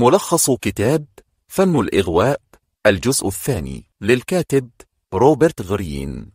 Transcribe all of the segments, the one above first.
ملخص كتاب فن الإغواء الجزء الثاني للكاتب روبرت غرين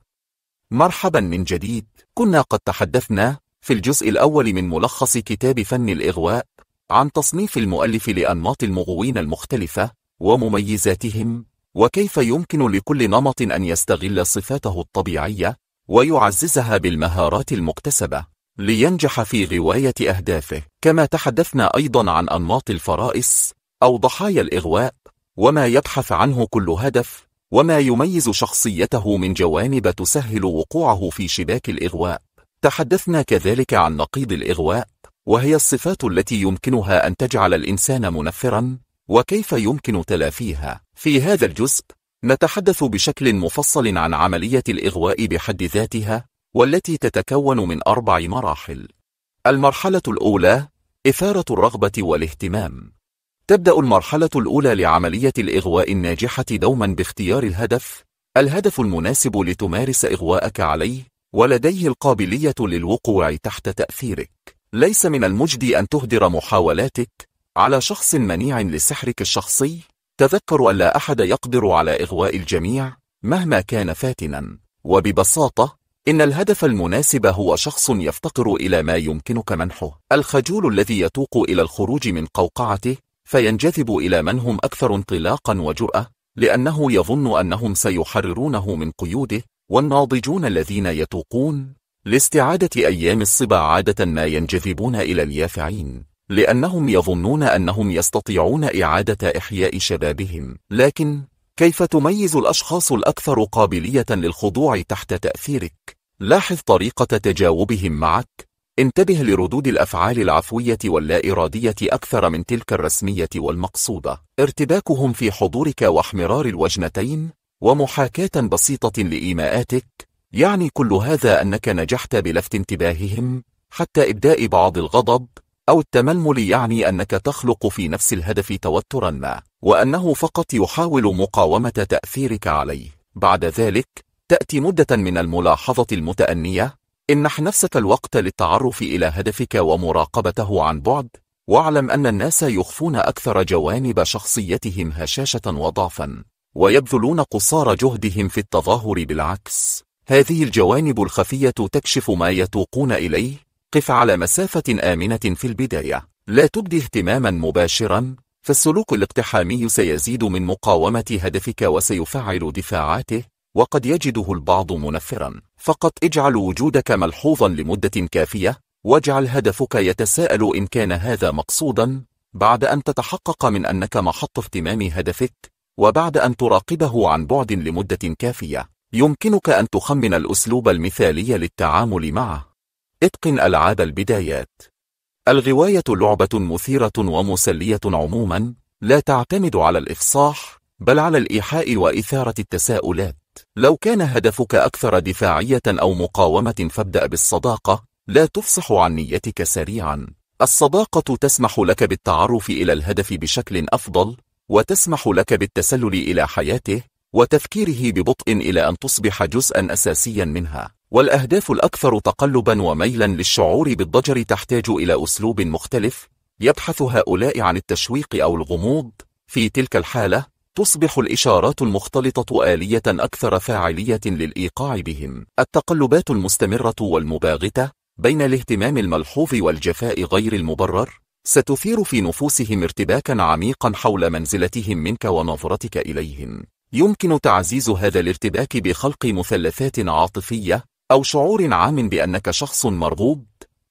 مرحبا من جديد كنا قد تحدثنا في الجزء الأول من ملخص كتاب فن الإغواء عن تصنيف المؤلف لأنماط المغوين المختلفة ومميزاتهم وكيف يمكن لكل نمط أن يستغل صفاته الطبيعية ويعززها بالمهارات المكتسبة لينجح في رواية أهدافه كما تحدثنا أيضا عن أنماط الفرائس أو ضحايا الإغواء وما يبحث عنه كل هدف وما يميز شخصيته من جوانب تسهل وقوعه في شباك الإغواء تحدثنا كذلك عن نقيض الإغواء وهي الصفات التي يمكنها أن تجعل الإنسان منفرا وكيف يمكن تلافيها في هذا الجزء نتحدث بشكل مفصل عن عملية الإغواء بحد ذاتها والتي تتكون من أربع مراحل المرحلة الأولى إثارة الرغبة والاهتمام تبدأ المرحلة الأولى لعملية الإغواء الناجحة دوما باختيار الهدف الهدف المناسب لتمارس إغواءك عليه ولديه القابلية للوقوع تحت تأثيرك ليس من المجدي أن تهدر محاولاتك على شخص منيع لسحرك الشخصي تذكر أن لا أحد يقدر على إغواء الجميع مهما كان فاتنا وببساطة إن الهدف المناسب هو شخص يفتقر إلى ما يمكنك منحه الخجول الذي يتوق إلى الخروج من قوقعته فينجذب إلى من هم أكثر انطلاقا وجرأة لأنه يظن أنهم سيحررونه من قيوده والناضجون الذين يتوقون لاستعادة أيام الصبا عادة ما ينجذبون إلى اليافعين لأنهم يظنون أنهم يستطيعون إعادة إحياء شبابهم لكن كيف تميز الأشخاص الأكثر قابلية للخضوع تحت تأثيرك؟ لاحظ طريقة تجاوبهم معك انتبه لردود الأفعال العفوية واللا إرادية أكثر من تلك الرسمية والمقصودة ارتباكهم في حضورك واحمرار الوجنتين ومحاكاة بسيطة لإيماءاتك يعني كل هذا أنك نجحت بلفت انتباههم حتى إبداء بعض الغضب أو التململ يعني أنك تخلق في نفس الهدف توترا ما وأنه فقط يحاول مقاومة تأثيرك عليه بعد ذلك تأتي مدة من الملاحظة المتأنية إنح نفسك الوقت للتعرف إلى هدفك ومراقبته عن بعد واعلم أن الناس يخفون أكثر جوانب شخصيتهم هشاشة وضعفا ويبذلون قصار جهدهم في التظاهر بالعكس هذه الجوانب الخفية تكشف ما يتوقون إليه قف على مسافة آمنة في البداية لا تبدي اهتماما مباشرا فالسلوك الاقتحامي سيزيد من مقاومة هدفك وسيفعل دفاعاته وقد يجده البعض منفرا فقط اجعل وجودك ملحوظا لمدة كافية واجعل هدفك يتساءل إن كان هذا مقصودا بعد أن تتحقق من أنك محط اهتمام هدفك وبعد أن تراقبه عن بعد لمدة كافية يمكنك أن تخمن الأسلوب المثالي للتعامل معه اتقن ألعاب البدايات الغواية لعبة مثيرة ومسلية عموما لا تعتمد على الإفصاح بل على الإيحاء وإثارة التساؤلات لو كان هدفك أكثر دفاعية أو مقاومة فابدأ بالصداقة لا تفصح عن نيتك سريعا الصداقة تسمح لك بالتعرف إلى الهدف بشكل أفضل وتسمح لك بالتسلل إلى حياته وتفكيره ببطء إلى أن تصبح جزءا أساسيا منها والأهداف الأكثر تقلبا وميلا للشعور بالضجر تحتاج إلى أسلوب مختلف يبحث هؤلاء عن التشويق أو الغموض في تلك الحالة تصبح الإشارات المختلطة آلية أكثر فاعلية للإيقاع بهم التقلبات المستمرة والمباغتة بين الاهتمام الملحوظ والجفاء غير المبرر ستثير في نفوسهم ارتباكا عميقا حول منزلتهم منك ونظرتك إليهم يمكن تعزيز هذا الارتباك بخلق مثلثات عاطفية أو شعور عام بأنك شخص مرغوب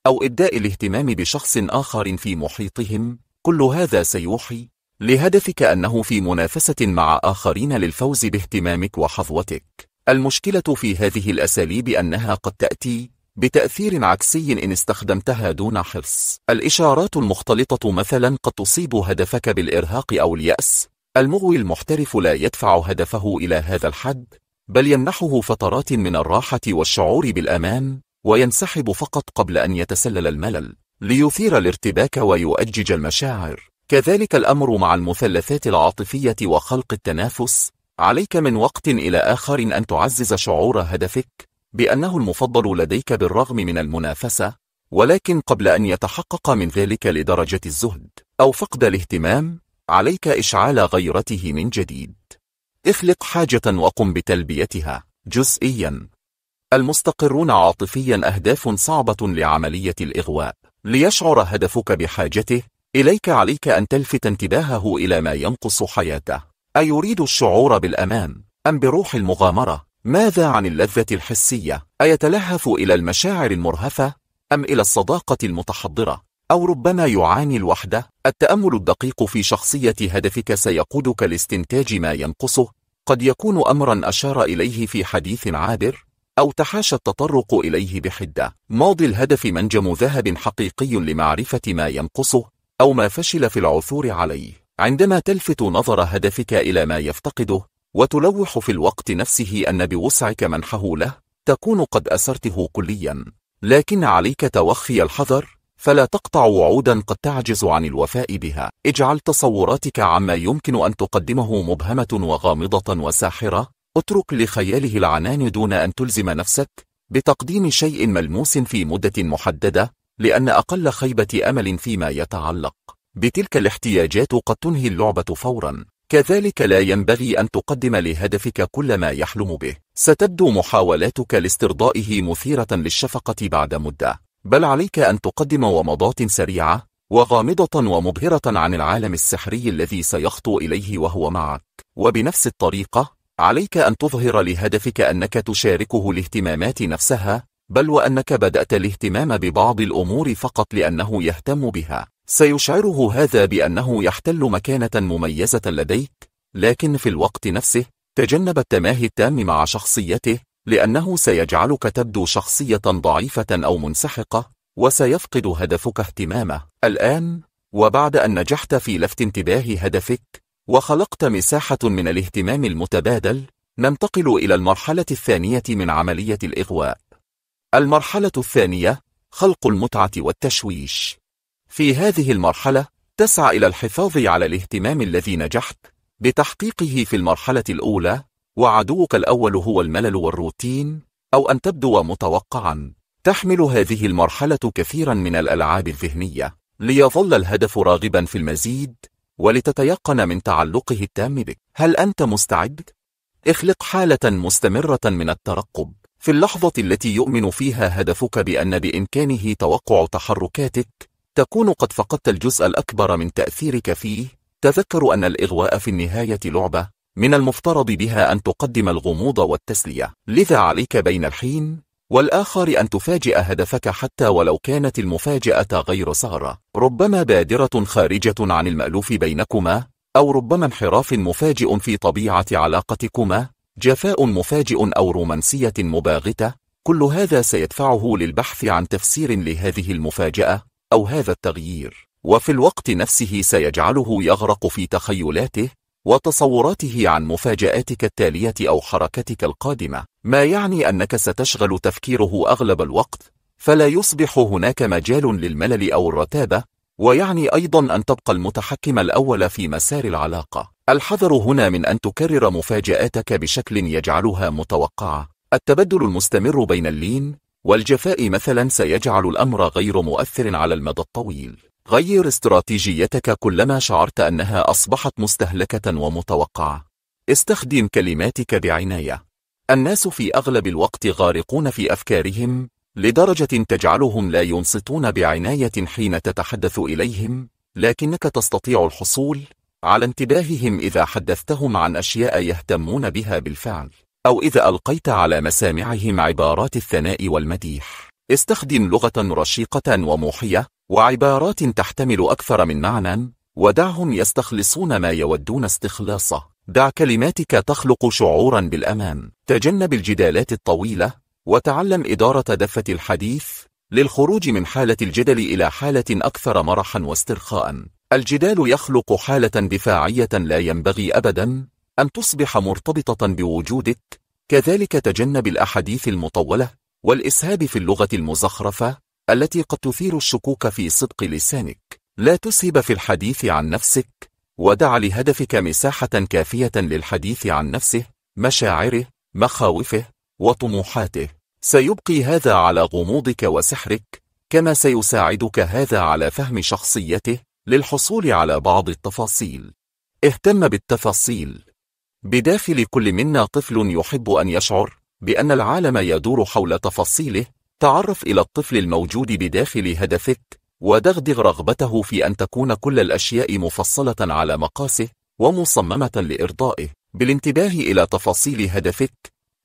أو إبداء الاهتمام بشخص آخر في محيطهم كل هذا سيوحي لهدفك أنه في منافسة مع آخرين للفوز باهتمامك وحظوتك المشكلة في هذه الأساليب أنها قد تأتي بتأثير عكسي إن استخدمتها دون حرص الإشارات المختلطة مثلا قد تصيب هدفك بالإرهاق أو اليأس المغوي المحترف لا يدفع هدفه إلى هذا الحد بل يمنحه فترات من الراحة والشعور بالأمان وينسحب فقط قبل أن يتسلل الملل ليثير الارتباك ويؤجج المشاعر كذلك الأمر مع المثلثات العاطفية وخلق التنافس عليك من وقت إلى آخر أن تعزز شعور هدفك بأنه المفضل لديك بالرغم من المنافسة ولكن قبل أن يتحقق من ذلك لدرجة الزهد أو فقد الاهتمام عليك إشعال غيرته من جديد اخلق حاجة وقم بتلبيتها جزئيا المستقرون عاطفيا أهداف صعبة لعملية الإغواء ليشعر هدفك بحاجته إليك عليك أن تلفت انتباهه إلى ما ينقص حياته أيريد الشعور بالأمان أم بروح المغامرة؟ ماذا عن اللذة الحسية؟ أيتلهف إلى المشاعر المرهفة أم إلى الصداقة المتحضرة؟ أو ربما يعاني الوحدة التأمل الدقيق في شخصية هدفك سيقودك لاستنتاج ما ينقصه قد يكون أمرا أشار إليه في حديث عابر أو تحاشى التطرق إليه بحدة ماضي الهدف منجم ذهب حقيقي لمعرفة ما ينقصه أو ما فشل في العثور عليه عندما تلفت نظر هدفك إلى ما يفتقده وتلوح في الوقت نفسه أن بوسعك منحه له تكون قد أسرته كليا لكن عليك توخي الحذر فلا تقطع وعودا قد تعجز عن الوفاء بها اجعل تصوراتك عما يمكن أن تقدمه مبهمة وغامضة وساحرة اترك لخياله العنان دون أن تلزم نفسك بتقديم شيء ملموس في مدة محددة لأن أقل خيبة أمل فيما يتعلق بتلك الاحتياجات قد تنهي اللعبة فورا كذلك لا ينبغي أن تقدم لهدفك كل ما يحلم به ستبدو محاولاتك لاسترضائه مثيرة للشفقة بعد مدة بل عليك أن تقدم ومضات سريعة وغامضة ومبهرة عن العالم السحري الذي سيخطو إليه وهو معك وبنفس الطريقة عليك أن تظهر لهدفك أنك تشاركه الاهتمامات نفسها بل وأنك بدأت الاهتمام ببعض الأمور فقط لأنه يهتم بها سيشعره هذا بأنه يحتل مكانة مميزة لديك لكن في الوقت نفسه تجنب التماهي التام مع شخصيته لأنه سيجعلك تبدو شخصية ضعيفة أو منسحقة وسيفقد هدفك اهتمامه الآن وبعد أن نجحت في لفت انتباه هدفك وخلقت مساحة من الاهتمام المتبادل ننتقل إلى المرحلة الثانية من عملية الإغواء المرحلة الثانية خلق المتعة والتشويش في هذه المرحلة تسعى إلى الحفاظ على الاهتمام الذي نجحت بتحقيقه في المرحلة الأولى وعدوك الأول هو الملل والروتين أو أن تبدو متوقعا تحمل هذه المرحلة كثيرا من الألعاب الذهنية ليظل الهدف راغبا في المزيد ولتتيقن من تعلقه التام بك هل أنت مستعد؟ اخلق حالة مستمرة من الترقب في اللحظة التي يؤمن فيها هدفك بأن بإمكانه توقع تحركاتك تكون قد فقدت الجزء الأكبر من تأثيرك فيه تذكر أن الإغواء في النهاية لعبة من المفترض بها أن تقدم الغموض والتسلية لذا عليك بين الحين والآخر أن تفاجئ هدفك حتى ولو كانت المفاجأة غير سارة ربما بادرة خارجة عن المألوف بينكما أو ربما انحراف مفاجئ في طبيعة علاقتكما جفاء مفاجئ أو رومانسية مباغتة كل هذا سيدفعه للبحث عن تفسير لهذه المفاجأة أو هذا التغيير وفي الوقت نفسه سيجعله يغرق في تخيلاته وتصوراته عن مفاجآتك التالية أو حركتك القادمة ما يعني أنك ستشغل تفكيره أغلب الوقت فلا يصبح هناك مجال للملل أو الرتابة ويعني أيضا أن تبقى المتحكم الأول في مسار العلاقة الحذر هنا من أن تكرر مفاجآتك بشكل يجعلها متوقعة التبدل المستمر بين اللين والجفاء مثلا سيجعل الأمر غير مؤثر على المدى الطويل غير استراتيجيتك كلما شعرت أنها أصبحت مستهلكة ومتوقعة استخدم كلماتك بعناية الناس في أغلب الوقت غارقون في أفكارهم لدرجة تجعلهم لا ينصتون بعناية حين تتحدث إليهم لكنك تستطيع الحصول على انتباههم إذا حدثتهم عن أشياء يهتمون بها بالفعل أو إذا ألقيت على مسامعهم عبارات الثناء والمديح استخدم لغة رشيقة وموحية وعبارات تحتمل أكثر من معنى ودعهم يستخلصون ما يودون استخلاصه دع كلماتك تخلق شعورا بالأمان تجنب الجدالات الطويلة وتعلم إدارة دفة الحديث للخروج من حالة الجدل إلى حالة أكثر مرحا واسترخاء الجدال يخلق حالة دفاعية لا ينبغي أبدا أن تصبح مرتبطة بوجودك كذلك تجنب الأحاديث المطولة والإسهاب في اللغة المزخرفة التي قد تثير الشكوك في صدق لسانك لا تسهب في الحديث عن نفسك ودع لهدفك مساحة كافية للحديث عن نفسه مشاعره مخاوفه وطموحاته سيبقي هذا على غموضك وسحرك كما سيساعدك هذا على فهم شخصيته للحصول على بعض التفاصيل اهتم بالتفاصيل بداخل كل منا طفل يحب أن يشعر بأن العالم يدور حول تفاصيله تعرف إلى الطفل الموجود بداخل هدفك ودغدغ رغبته في أن تكون كل الأشياء مفصلة على مقاسه ومصممة لإرضائه بالانتباه إلى تفاصيل هدفك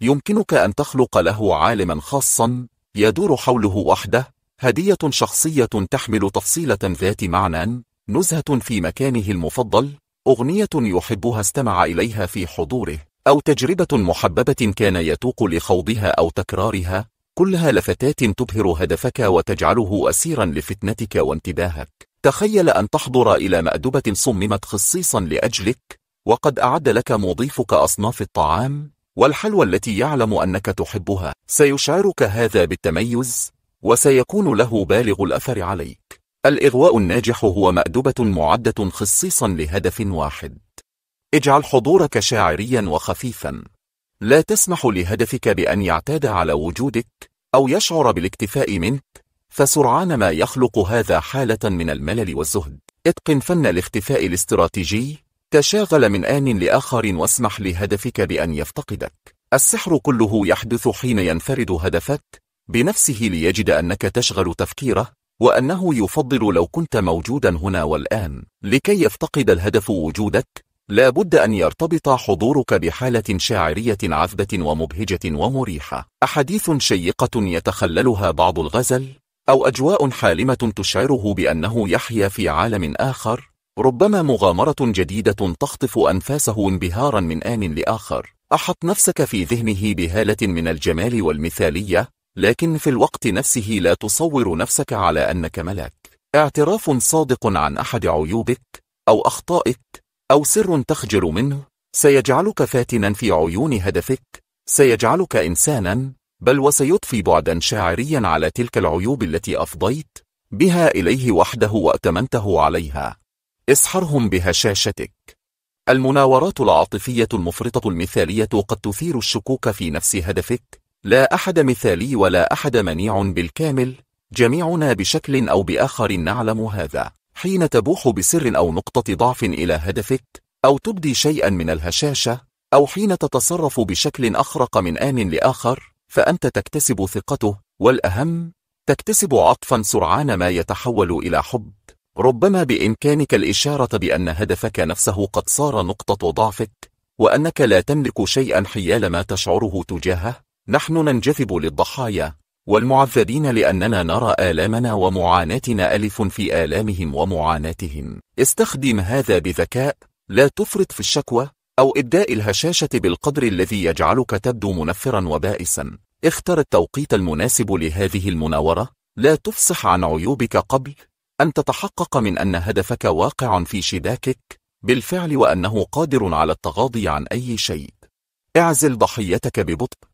يمكنك أن تخلق له عالما خاصا يدور حوله وحده هدية شخصية تحمل تفصيلة ذات معنى نزهة في مكانه المفضل أغنية يحبها استمع إليها في حضوره أو تجربة محببة كان يتوق لخوضها أو تكرارها كلها لفتات تبهر هدفك وتجعله أسيرا لفتنتك وانتباهك تخيل أن تحضر إلى مأدبة صممت خصيصا لأجلك وقد أعد لك مضيفك أصناف الطعام والحلوى التي يعلم أنك تحبها سيشعرك هذا بالتميز وسيكون له بالغ الأثر عليك الإغواء الناجح هو مأدبة معدة خصيصا لهدف واحد اجعل حضورك شاعريا وخفيفا لا تسمح لهدفك بأن يعتاد على وجودك أو يشعر بالاكتفاء منك فسرعان ما يخلق هذا حالة من الملل والزهد اتقن فن الاختفاء الاستراتيجي تشاغل من آن لآخر واسمح لهدفك بأن يفتقدك السحر كله يحدث حين ينفرد هدفك بنفسه ليجد أنك تشغل تفكيره وأنه يفضل لو كنت موجودا هنا والآن لكي يفتقد الهدف وجودك لا بد أن يرتبط حضورك بحالة شاعرية عذبة ومبهجة ومريحة أحاديث شيقة يتخللها بعض الغزل أو أجواء حالمة تشعره بأنه يحيا في عالم آخر ربما مغامرة جديدة تخطف أنفاسه انبهارا من آن لآخر أحط نفسك في ذهنه بهالة من الجمال والمثالية لكن في الوقت نفسه لا تصور نفسك على أنك ملاك اعتراف صادق عن أحد عيوبك أو أخطائك أو سر تخجل منه سيجعلك فاتنا في عيون هدفك سيجعلك إنسانا بل وسيضفي بعدا شاعريا على تلك العيوب التي أفضيت بها إليه وحده وأتمنته عليها اسحرهم بهشاشتك المناورات العاطفية المفرطة المثالية قد تثير الشكوك في نفس هدفك لا أحد مثالي ولا أحد منيع بالكامل جميعنا بشكل أو بآخر نعلم هذا حين تبوح بسر أو نقطة ضعف إلى هدفك أو تبدي شيئا من الهشاشة أو حين تتصرف بشكل أخرق من آن لآخر فأنت تكتسب ثقته والأهم تكتسب عطفا سرعان ما يتحول إلى حب ربما بإمكانك الإشارة بأن هدفك نفسه قد صار نقطة ضعفك وأنك لا تملك شيئا حيال ما تشعره تجاهه نحن ننجذب للضحايا والمعذبين لأننا نرى آلامنا ومعاناتنا ألف في آلامهم ومعاناتهم استخدم هذا بذكاء لا تفرط في الشكوى أو إبداء الهشاشة بالقدر الذي يجعلك تبدو منفرا وبائسا اختر التوقيت المناسب لهذه المناورة لا تفصح عن عيوبك قبل أن تتحقق من أن هدفك واقع في شباكك بالفعل وأنه قادر على التغاضي عن أي شيء اعزل ضحيتك ببطء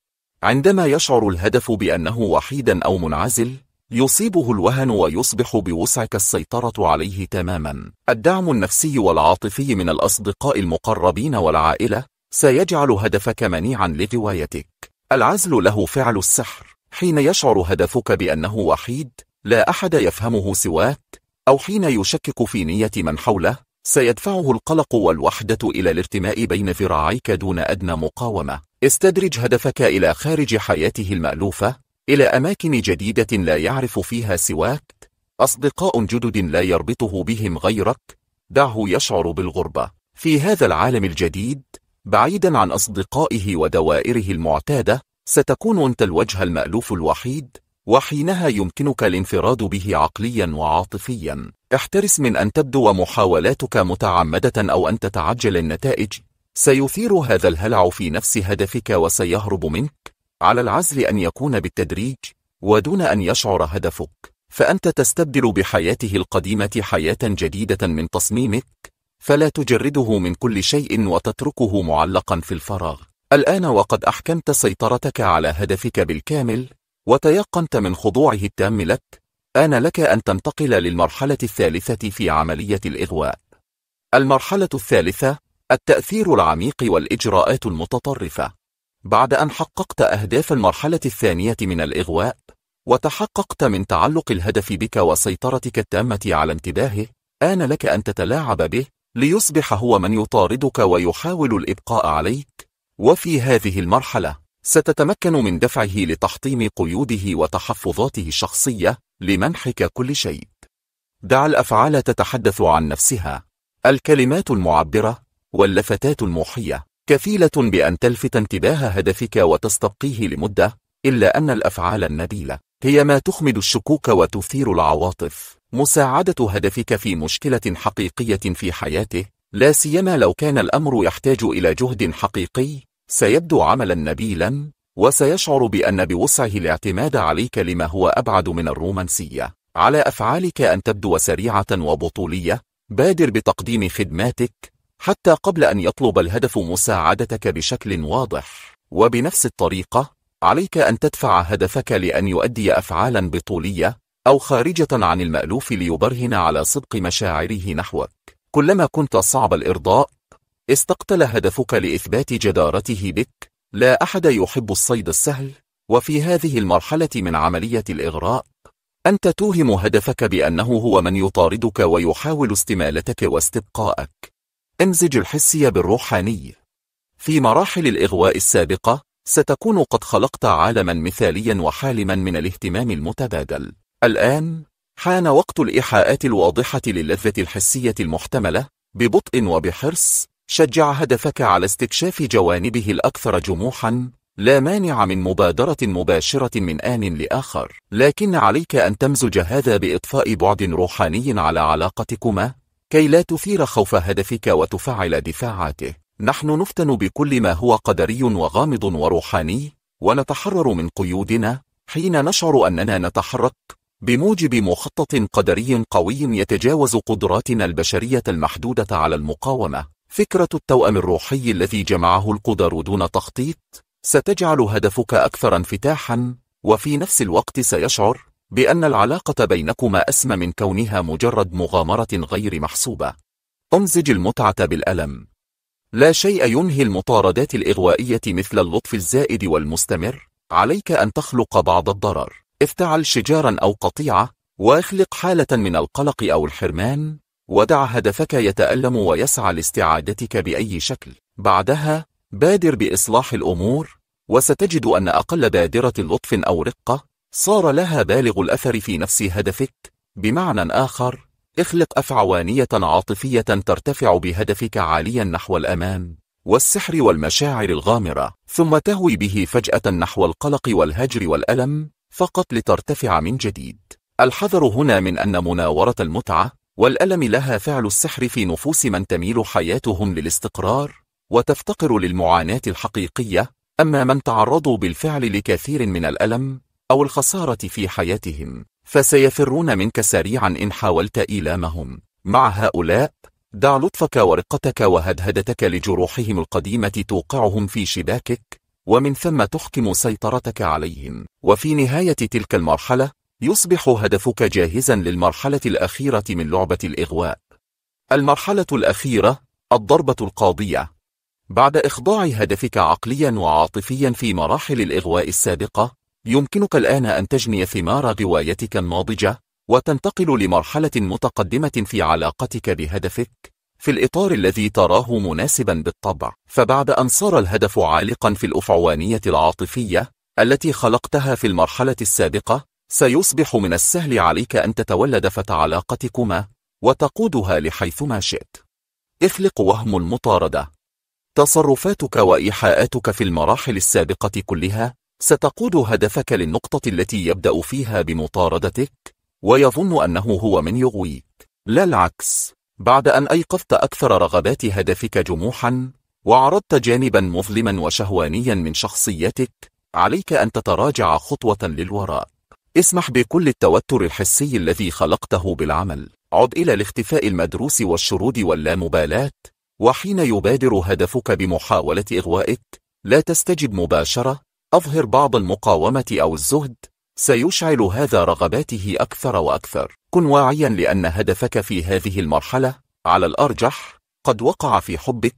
عندما يشعر الهدف بأنه وحيدا أو منعزل يصيبه الوهن ويصبح بوسعك السيطرة عليه تماما الدعم النفسي والعاطفي من الأصدقاء المقربين والعائلة سيجعل هدفك منيعا لغوايتك العزل له فعل السحر حين يشعر هدفك بأنه وحيد لا أحد يفهمه سواك أو حين يشكك في نية من حوله سيدفعه القلق والوحدة إلى الارتماء بين ذراعيك دون أدنى مقاومة استدرج هدفك إلى خارج حياته المألوفة إلى أماكن جديدة لا يعرف فيها سواك أصدقاء جدد لا يربطه بهم غيرك دعه يشعر بالغربة في هذا العالم الجديد بعيدا عن أصدقائه ودوائره المعتادة ستكون أنت الوجه المألوف الوحيد وحينها يمكنك الانفراد به عقليا وعاطفيا احترس من أن تبدو محاولاتك متعمدة أو أن تتعجل النتائج سيثير هذا الهلع في نفس هدفك وسيهرب منك على العزل أن يكون بالتدريج ودون أن يشعر هدفك فأنت تستبدل بحياته القديمة حياة جديدة من تصميمك فلا تجرده من كل شيء وتتركه معلقا في الفراغ الآن وقد أحكمت سيطرتك على هدفك بالكامل وتيقنت من خضوعه التام لك آن لك أن تنتقل للمرحلة الثالثة في عملية الإغواء المرحلة الثالثة التأثير العميق والإجراءات المتطرفة بعد أن حققت أهداف المرحلة الثانية من الإغواء وتحققت من تعلق الهدف بك وسيطرتك التامة على انتباهه آن لك أن تتلاعب به ليصبح هو من يطاردك ويحاول الإبقاء عليك وفي هذه المرحلة ستتمكن من دفعه لتحطيم قيوده وتحفظاته الشخصية لمنحك كل شيء دع الأفعال تتحدث عن نفسها الكلمات المعبرة واللفتات الموحية كفيلة بأن تلفت انتباه هدفك وتستبقيه لمدة إلا أن الأفعال النبيلة هي ما تخمد الشكوك وتثير العواطف مساعدة هدفك في مشكلة حقيقية في حياته لا سيما لو كان الأمر يحتاج إلى جهد حقيقي سيبدو عملا نبيلا وسيشعر بأن بوسعه الاعتماد عليك لما هو أبعد من الرومانسية على أفعالك أن تبدو سريعة وبطولية بادر بتقديم خدماتك حتى قبل أن يطلب الهدف مساعدتك بشكل واضح وبنفس الطريقة عليك أن تدفع هدفك لأن يؤدي أفعالا بطولية أو خارجة عن المألوف ليبرهن على صدق مشاعره نحوك كلما كنت صعب الإرضاء استقتل هدفك لإثبات جدارته بك لا أحد يحب الصيد السهل وفي هذه المرحلة من عملية الإغراء أنت توهم هدفك بأنه هو من يطاردك ويحاول استمالتك واستبقائك امزج الحسي بالروحاني في مراحل الإغواء السابقة ستكون قد خلقت عالما مثاليا وحالما من الاهتمام المتبادل الآن حان وقت الإيحاءات الواضحة للذة الحسية المحتملة ببطء وبحرص شجع هدفك على استكشاف جوانبه الأكثر جموحا لا مانع من مبادرة مباشرة من آن لآخر لكن عليك أن تمزج هذا بإطفاء بعد روحاني على علاقتكما كي لا تثير خوف هدفك وتفعل دفاعاته نحن نفتن بكل ما هو قدري وغامض وروحاني ونتحرر من قيودنا حين نشعر أننا نتحرك بموجب مخطط قدري قوي يتجاوز قدراتنا البشرية المحدودة على المقاومة فكرة التوأم الروحي الذي جمعه القدر دون تخطيط ستجعل هدفك أكثر انفتاحا وفي نفس الوقت سيشعر بأن العلاقة بينكما أسمى من كونها مجرد مغامرة غير محسوبة امزج المتعة بالألم لا شيء ينهي المطاردات الإغوائية مثل اللطف الزائد والمستمر عليك أن تخلق بعض الضرر افتعل شجارا أو قطيعة واخلق حالة من القلق أو الحرمان ودع هدفك يتألم ويسعى لاستعادتك بأي شكل بعدها بادر بإصلاح الأمور وستجد أن أقل بادرة لطف أو رقة صار لها بالغ الأثر في نفس هدفك بمعنى آخر اخلق أفعوانية عاطفية ترتفع بهدفك عاليا نحو الأمام والسحر والمشاعر الغامرة ثم تهوي به فجأة نحو القلق والهجر والألم فقط لترتفع من جديد الحذر هنا من أن مناورة المتعة والألم لها فعل السحر في نفوس من تميل حياتهم للاستقرار وتفتقر للمعاناة الحقيقية أما من تعرضوا بالفعل لكثير من الألم أو الخسارة في حياتهم فسيفرون منك سريعا إن حاولت إيلامهم مع هؤلاء دع لطفك ورقتك وهدهدتك لجروحهم القديمة توقعهم في شباكك ومن ثم تحكم سيطرتك عليهم وفي نهاية تلك المرحلة يصبح هدفك جاهزا للمرحلة الأخيرة من لعبة الإغواء المرحلة الأخيرة الضربة القاضية بعد إخضاع هدفك عقليا وعاطفيا في مراحل الإغواء السابقة يمكنك الآن أن تجني ثمار غوايتك الناضجة وتنتقل لمرحلة متقدمة في علاقتك بهدفك في الإطار الذي تراه مناسبا بالطبع فبعد أن صار الهدف عالقا في الأفعوانية العاطفية التي خلقتها في المرحلة السابقة سيصبح من السهل عليك أن تتولى دفة علاقتكما وتقودها لحيثما شئت اخلق وهم المطاردة تصرفاتك وإيحاءاتك في المراحل السابقة كلها ستقود هدفك للنقطة التي يبدأ فيها بمطاردتك ويظن أنه هو من يغويك لا العكس بعد أن أيقظت أكثر رغبات هدفك جموحا وعرضت جانبا مظلما وشهوانيا من شخصيتك عليك أن تتراجع خطوة للوراء اسمح بكل التوتر الحسي الذي خلقته بالعمل عد إلى الاختفاء المدروس والشرود واللامبالاة وحين يبادر هدفك بمحاولة إغوائك لا تستجب مباشرة أظهر بعض المقاومة أو الزهد سيشعل هذا رغباته أكثر وأكثر كن واعيا لأن هدفك في هذه المرحلة على الأرجح قد وقع في حبك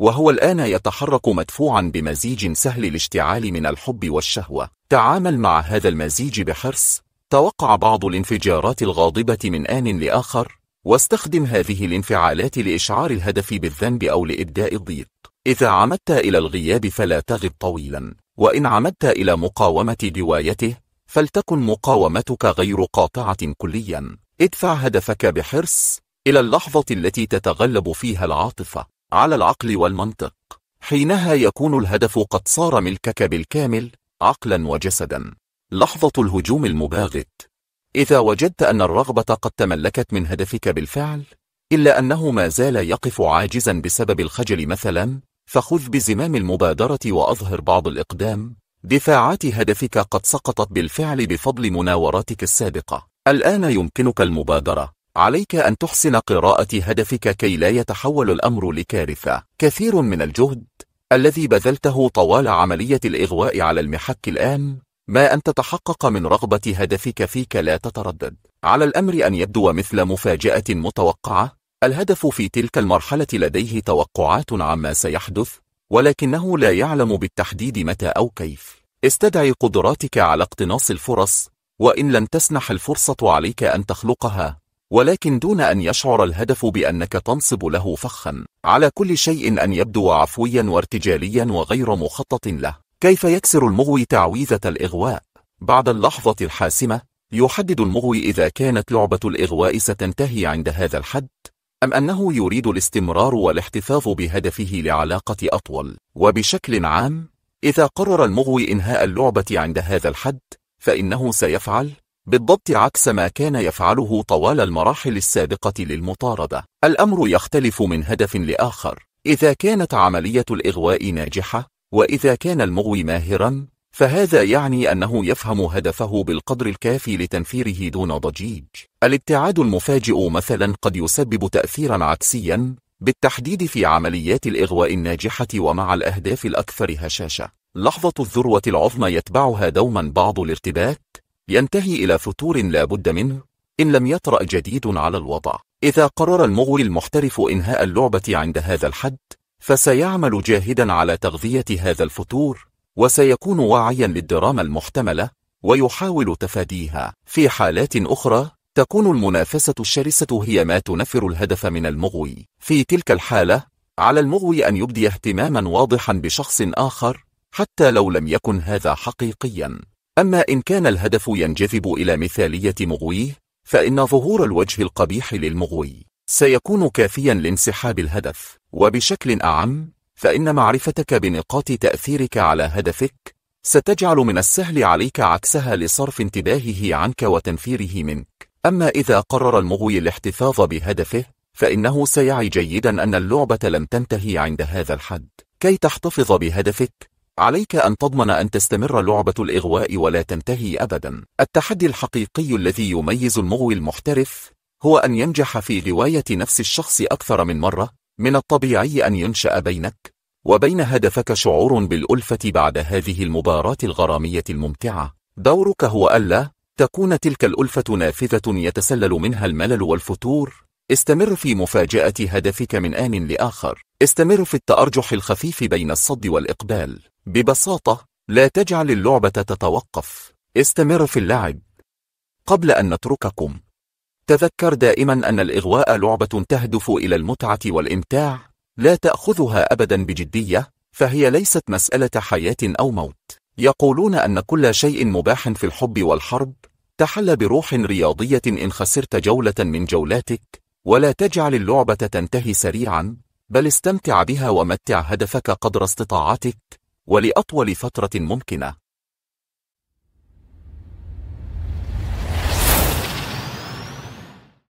وهو الآن يتحرك مدفوعا بمزيج سهل الاشتعال من الحب والشهوة تعامل مع هذا المزيج بحرص توقع بعض الانفجارات الغاضبة من آن لآخر واستخدم هذه الانفعالات لإشعار الهدف بالذنب أو لإبداء الضيق إذا عمدت إلى الغياب فلا تغب طويلا وإن عمدت إلى مقاومة دوايته فلتكن مقاومتك غير قاطعة كليا ادفع هدفك بحرص إلى اللحظة التي تتغلب فيها العاطفة على العقل والمنطق حينها يكون الهدف قد صار ملكك بالكامل عقلا وجسدا لحظة الهجوم المباغت إذا وجدت أن الرغبة قد تملكت من هدفك بالفعل إلا أنه ما زال يقف عاجزا بسبب الخجل مثلا فخذ بزمام المبادرة وأظهر بعض الإقدام دفاعات هدفك قد سقطت بالفعل بفضل مناوراتك السابقة الآن يمكنك المبادرة عليك أن تحسن قراءة هدفك كي لا يتحول الأمر لكارثة كثير من الجهد الذي بذلته طوال عملية الإغواء على المحك الآن ما أن تتحقق من رغبة هدفك فيك لا تتردد على الأمر أن يبدو مثل مفاجأة متوقعة الهدف في تلك المرحلة لديه توقعات عما سيحدث ولكنه لا يعلم بالتحديد متى أو كيف استدعي قدراتك على اقتناص الفرص وإن لم تسنح الفرصة عليك أن تخلقها ولكن دون أن يشعر الهدف بأنك تنصب له فخا على كل شيء أن يبدو عفويا وارتجاليا وغير مخطط له كيف يكسر المغوي تعويذة الإغواء؟ بعد اللحظة الحاسمة يحدد المغوي إذا كانت لعبة الإغواء ستنتهي عند هذا الحد أم أنه يريد الاستمرار والاحتفاظ بهدفه لعلاقة أطول وبشكل عام إذا قرر المغوي إنهاء اللعبة عند هذا الحد فإنه سيفعل بالضبط عكس ما كان يفعله طوال المراحل السابقة للمطاردة الأمر يختلف من هدف لآخر إذا كانت عملية الإغواء ناجحة وإذا كان المغوي ماهراً فهذا يعني أنه يفهم هدفه بالقدر الكافي لتنفيره دون ضجيج الابتعاد المفاجئ مثلا قد يسبب تأثيرا عكسيا بالتحديد في عمليات الإغواء الناجحة ومع الأهداف الأكثر هشاشة لحظة الذروة العظمى يتبعها دوما بعض الارتباك ينتهي إلى فتور لا بد منه إن لم يطرأ جديد على الوضع إذا قرر المغول المحترف إنهاء اللعبة عند هذا الحد فسيعمل جاهدا على تغذية هذا الفتور وسيكون واعيا للدراما المحتملة ويحاول تفاديها في حالات أخرى تكون المنافسة الشرسة هي ما تنفر الهدف من المغوي في تلك الحالة على المغوي أن يبدي اهتماما واضحا بشخص آخر حتى لو لم يكن هذا حقيقيا أما إن كان الهدف ينجذب إلى مثالية مغويه فإن ظهور الوجه القبيح للمغوي سيكون كافيا لانسحاب الهدف وبشكل أعم فإن معرفتك بنقاط تأثيرك على هدفك ستجعل من السهل عليك عكسها لصرف انتباهه عنك وتنفيره منك أما إذا قرر المغوي الاحتفاظ بهدفه فإنه سيعي جيدا أن اللعبة لم تنتهي عند هذا الحد كي تحتفظ بهدفك عليك أن تضمن أن تستمر لعبة الإغواء ولا تنتهي أبدا التحدي الحقيقي الذي يميز المغوي المحترف هو أن ينجح في رواية نفس الشخص أكثر من مرة من الطبيعي أن ينشأ بينك وبين هدفك شعور بالألفة بعد هذه المباراة الغرامية الممتعة دورك هو ألا تكون تلك الألفة نافذة يتسلل منها الملل والفتور استمر في مفاجأة هدفك من آن لآخر استمر في التأرجح الخفيف بين الصد والإقبال ببساطة لا تجعل اللعبة تتوقف استمر في اللعب قبل أن نترككم تذكر دائما أن الإغواء لعبة تهدف إلى المتعة والإمتاع لا تأخذها أبدا بجدية فهي ليست مسألة حياة أو موت يقولون أن كل شيء مباح في الحب والحرب تحل بروح رياضية إن خسرت جولة من جولاتك ولا تجعل اللعبة تنتهي سريعا بل استمتع بها ومتع هدفك قدر استطاعتك ولأطول فترة ممكنة